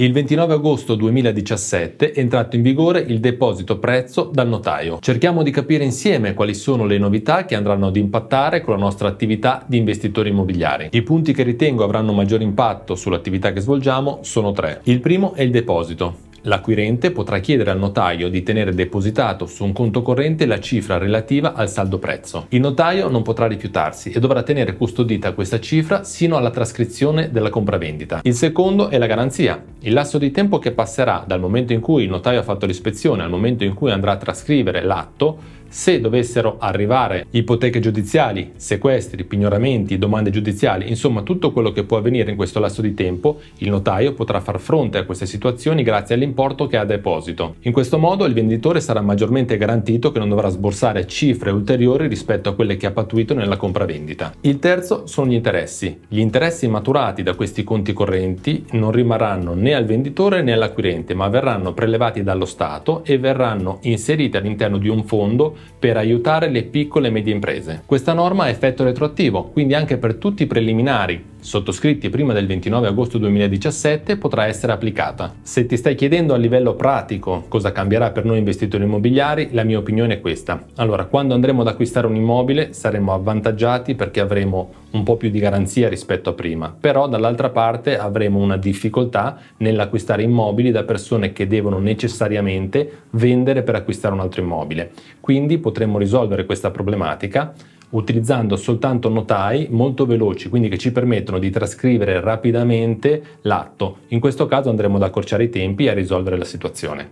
Il 29 agosto 2017 è entrato in vigore il deposito prezzo dal notaio. Cerchiamo di capire insieme quali sono le novità che andranno ad impattare con la nostra attività di investitori immobiliari. I punti che ritengo avranno maggior impatto sull'attività che svolgiamo sono tre. Il primo è il deposito. L'acquirente potrà chiedere al notaio di tenere depositato su un conto corrente la cifra relativa al saldo prezzo. Il notaio non potrà rifiutarsi e dovrà tenere custodita questa cifra sino alla trascrizione della compravendita. Il secondo è la garanzia. Il lasso di tempo che passerà dal momento in cui il notaio ha fatto l'ispezione al momento in cui andrà a trascrivere l'atto se dovessero arrivare ipoteche giudiziali, sequestri, pignoramenti, domande giudiziali, insomma tutto quello che può avvenire in questo lasso di tempo, il notaio potrà far fronte a queste situazioni grazie all'importo che ha a deposito. In questo modo il venditore sarà maggiormente garantito che non dovrà sborsare cifre ulteriori rispetto a quelle che ha pattuito nella compravendita. Il terzo sono gli interessi. Gli interessi maturati da questi conti correnti non rimarranno né al venditore né all'acquirente, ma verranno prelevati dallo Stato e verranno inseriti all'interno di un fondo per aiutare le piccole e medie imprese. Questa norma ha effetto retroattivo, quindi anche per tutti i preliminari sottoscritti prima del 29 agosto 2017 potrà essere applicata. Se ti stai chiedendo a livello pratico cosa cambierà per noi investitori immobiliari, la mia opinione è questa. Allora, quando andremo ad acquistare un immobile saremo avvantaggiati perché avremo un po' più di garanzia rispetto a prima, però dall'altra parte avremo una difficoltà nell'acquistare immobili da persone che devono necessariamente vendere per acquistare un altro immobile. Quindi potremmo risolvere questa problematica utilizzando soltanto notai molto veloci, quindi che ci permettono di trascrivere rapidamente l'atto. In questo caso andremo ad accorciare i tempi e a risolvere la situazione.